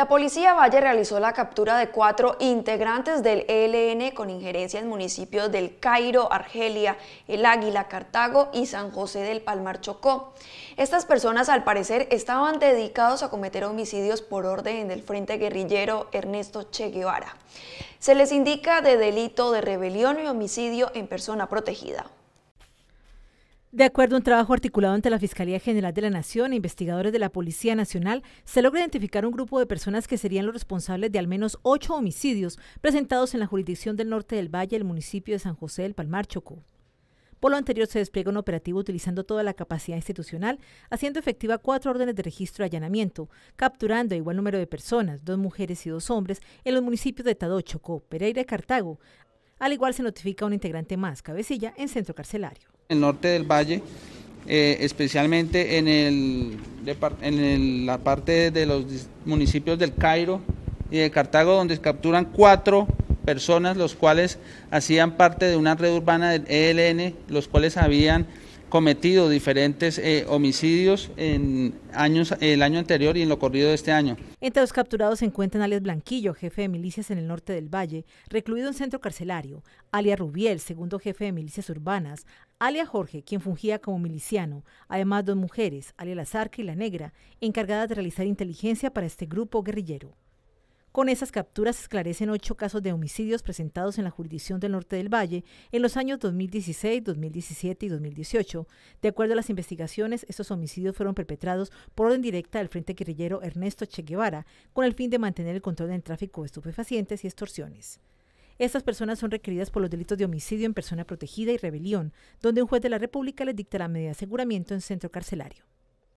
La policía Valle realizó la captura de cuatro integrantes del ELN con injerencia en municipios del Cairo, Argelia, El Águila, Cartago y San José del Palmar Chocó. Estas personas al parecer estaban dedicados a cometer homicidios por orden del Frente Guerrillero Ernesto Che Guevara. Se les indica de delito de rebelión y homicidio en persona protegida. De acuerdo a un trabajo articulado ante la Fiscalía General de la Nación e investigadores de la Policía Nacional, se logra identificar un grupo de personas que serían los responsables de al menos ocho homicidios presentados en la jurisdicción del norte del Valle, el municipio de San José del Palmar, Chocó. Por lo anterior, se despliega un operativo utilizando toda la capacidad institucional, haciendo efectiva cuatro órdenes de registro de allanamiento, capturando a igual número de personas, dos mujeres y dos hombres, en los municipios de Tadó, Chocó, Pereira y Cartago. Al igual se notifica a un integrante más, cabecilla, en centro carcelario el norte del valle, eh, especialmente en, el, en la parte de los municipios del Cairo y de Cartago, donde capturan cuatro personas, los cuales hacían parte de una red urbana del ELN, los cuales habían cometido diferentes eh, homicidios en años, el año anterior y en lo corrido de este año. Entre los capturados se encuentran Alias Blanquillo, jefe de milicias en el norte del Valle, recluido en centro carcelario, Alias Rubiel, segundo jefe de milicias urbanas, alias Jorge, quien fungía como miliciano, además dos mujeres, alias Lazarca y La Negra, encargadas de realizar inteligencia para este grupo guerrillero. Con esas capturas se esclarecen ocho casos de homicidios presentados en la jurisdicción del norte del Valle en los años 2016, 2017 y 2018. De acuerdo a las investigaciones, estos homicidios fueron perpetrados por orden directa del Frente Guerrillero Ernesto Che Guevara, con el fin de mantener el control del tráfico de estupefacientes y extorsiones. Estas personas son requeridas por los delitos de homicidio en persona protegida y rebelión, donde un juez de la República les dictará la medida de aseguramiento en centro carcelario.